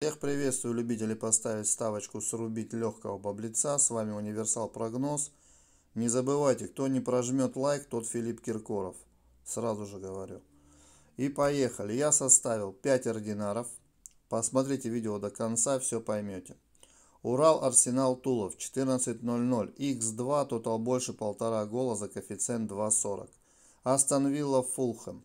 Всех приветствую, любителей поставить ставочку срубить легкого баблица. С вами Универсал Прогноз. Не забывайте, кто не прожмет лайк, тот Филипп Киркоров. Сразу же говорю. И поехали. Я составил 5 ординаров. Посмотрите видео до конца, все поймете. Урал Арсенал Тулов 14.00. Х2, тотал больше полтора гола за коэффициент 2.40. Астон Вилла Фулхэм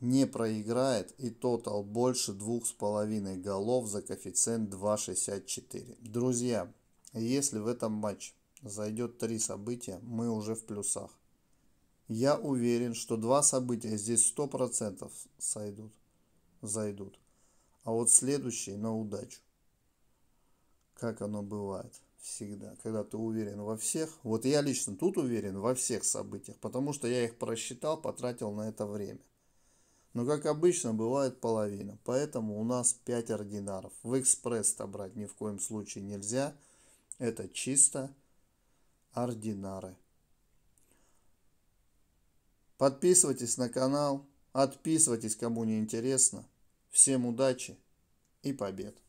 не проиграет и тотал больше 2,5 голов за коэффициент 2,64. Друзья, если в этом матче зайдет 3 события, мы уже в плюсах. Я уверен, что два события здесь 100% сойдут, зайдут. А вот следующий на удачу. Как оно бывает всегда, когда ты уверен во всех. Вот я лично тут уверен во всех событиях, потому что я их просчитал, потратил на это время. Но, как обычно, бывает половина. Поэтому у нас 5 ординаров. В экспресс-то брать ни в коем случае нельзя. Это чисто ординары. Подписывайтесь на канал. Отписывайтесь, кому не интересно. Всем удачи и побед!